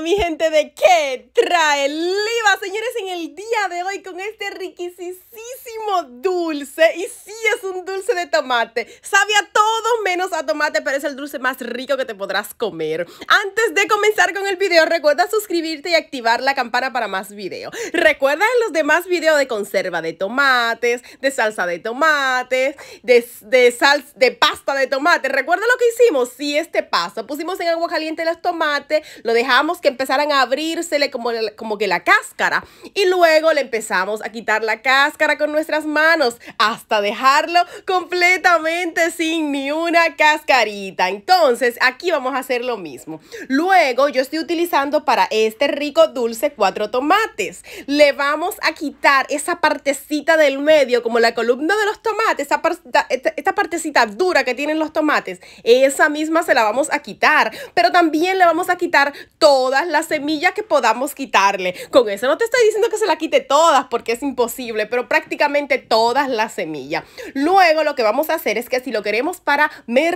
mi gente de qué trae Liva, señores, en el día de hoy con este riquisísimo dulce, y si es un dulce de tomate, sabe a todo menos tomate, pero es el dulce más rico que te podrás comer. Antes de comenzar con el video, recuerda suscribirte y activar la campana para más videos. Recuerda los demás videos de conserva de tomates, de salsa de tomates, de, de pasta de tomate. Recuerda lo que hicimos, si este paso. Pusimos en agua caliente los tomates, lo dejamos que empezaran a abrírsele como, como que la cáscara y luego le empezamos a quitar la cáscara con nuestras manos hasta dejarlo completamente sin ni una cáscara cascarita. Entonces, aquí vamos a hacer lo mismo. Luego, yo estoy utilizando para este rico dulce cuatro tomates. Le vamos a quitar esa partecita del medio, como la columna de los tomates, esta, partecita dura que tienen los tomates. Esa misma se la vamos a quitar. Pero también le vamos a quitar todas las semillas que podamos quitarle. Con eso no te estoy diciendo que se la quite todas, porque es imposible, pero prácticamente todas las semillas. Luego, lo que vamos a hacer es que si lo queremos para mer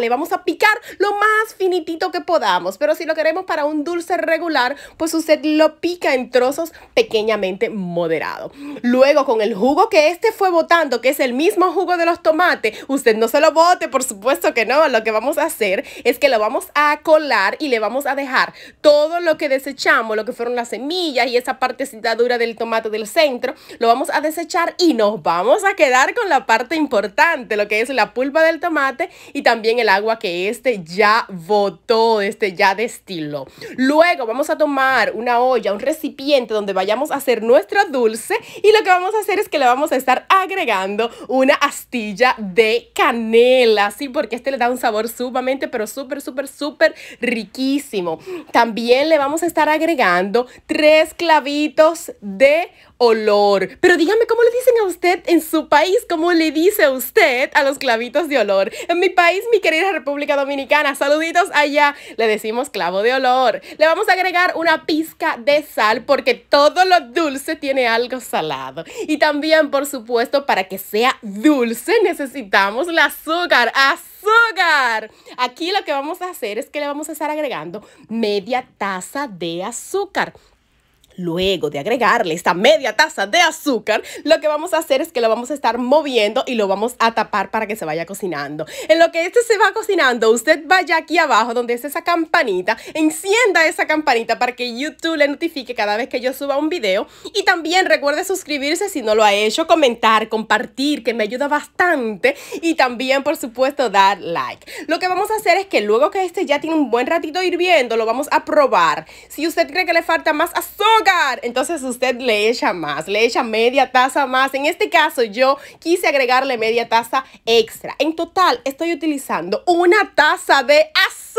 le vamos a picar lo más finitito que podamos, pero si lo queremos para un dulce regular, pues usted lo pica en trozos pequeñamente moderado. Luego con el jugo que este fue botando, que es el mismo jugo de los tomates, usted no se lo bote, por supuesto que no. Lo que vamos a hacer es que lo vamos a colar y le vamos a dejar todo lo que desechamos, lo que fueron las semillas y esa parte dura del tomate del centro, lo vamos a desechar y nos vamos a quedar con la parte importante, lo que es la pulpa del tomate y también el agua que este ya botó, este ya destiló. Luego vamos a tomar una olla, un recipiente donde vayamos a hacer nuestro dulce y lo que vamos a hacer es que le vamos a estar agregando una astilla de canela, sí, porque este le da un sabor sumamente, pero súper, súper, súper riquísimo. También le vamos a estar agregando tres clavitos de olor. Pero dígame, ¿cómo le dicen a usted en su país? ¿Cómo le dice usted a los clavitos de olor? En mi país, mi querida República Dominicana, saluditos allá, le decimos clavo de olor. Le vamos a agregar una pizca de sal porque todo lo dulce tiene algo salado. Y también, por supuesto, para que sea dulce necesitamos el azúcar. Azúcar. Aquí lo que vamos a hacer es que le vamos a estar agregando media taza de azúcar. Luego de agregarle esta media taza de azúcar, lo que vamos a hacer es que lo vamos a estar moviendo y lo vamos a tapar para que se vaya cocinando. En lo que este se va cocinando, usted vaya aquí abajo donde es esa campanita, encienda esa campanita para que YouTube le notifique cada vez que yo suba un video. Y también recuerde suscribirse si no lo ha hecho, comentar, compartir, que me ayuda bastante. Y también, por supuesto, dar like. Lo que vamos a hacer es que luego que este ya tiene un buen ratito hirviendo, lo vamos a probar. Si usted cree que le falta más azúcar, entonces usted le echa más, le echa media taza más. En este caso yo quise agregarle media taza extra. En total estoy utilizando una taza de azúcar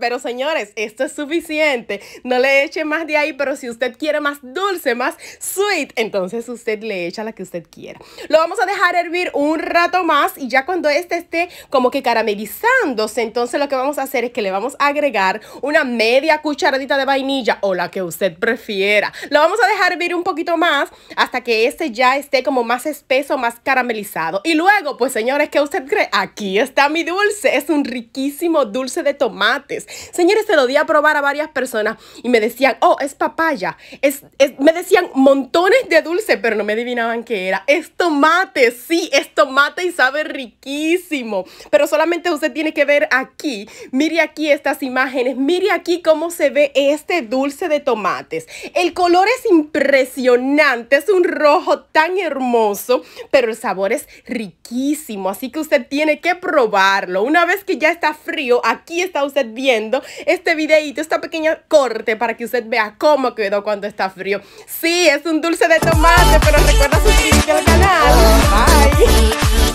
pero señores, esto es suficiente. No le eche más de ahí, pero si usted quiere más dulce, más sweet, entonces usted le echa la que usted quiera. Lo vamos a dejar hervir un rato más y ya cuando este esté como que caramelizándose, entonces lo que vamos a hacer es que le vamos a agregar una media cucharadita de vainilla o la que usted prefiera. Lo vamos a dejar hervir un poquito más hasta que este ya esté como más espeso, más caramelizado. Y luego, pues señores, ¿qué usted cree? Aquí está mi dulce. Es un riquísimo dulce de tomates. Señores, se lo di a probar a varias personas y me decían, oh, es papaya. Es, me decían montones de dulce, pero no me adivinaban qué era. Es tomate, sí, es tomate y sabe riquísimo. Pero solamente usted tiene que ver aquí, mire aquí estas imágenes, mire aquí cómo se ve este dulce de tomates. El color es impresionante, es un rojo tan hermoso, pero el sabor es riquísimo, así que usted tiene que probarlo. Una vez que ya está frío, aquí está está usted viendo este videito, esta pequeña corte para que usted vea cómo quedó cuando está frío. Sí, es un dulce de tomate, pero recuerda suscribirte al canal.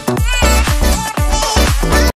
Bye.